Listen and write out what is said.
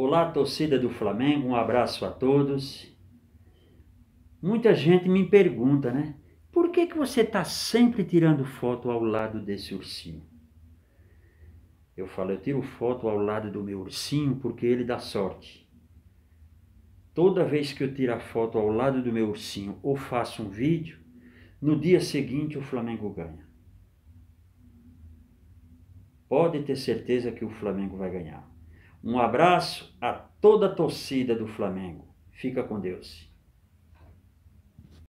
Olá, torcida do Flamengo, um abraço a todos. Muita gente me pergunta, né? Por que, que você está sempre tirando foto ao lado desse ursinho? Eu falo, eu tiro foto ao lado do meu ursinho porque ele dá sorte. Toda vez que eu tiro a foto ao lado do meu ursinho ou faço um vídeo, no dia seguinte o Flamengo ganha. Pode ter certeza que o Flamengo vai ganhar. Um abraço a toda a torcida do Flamengo. Fica com Deus.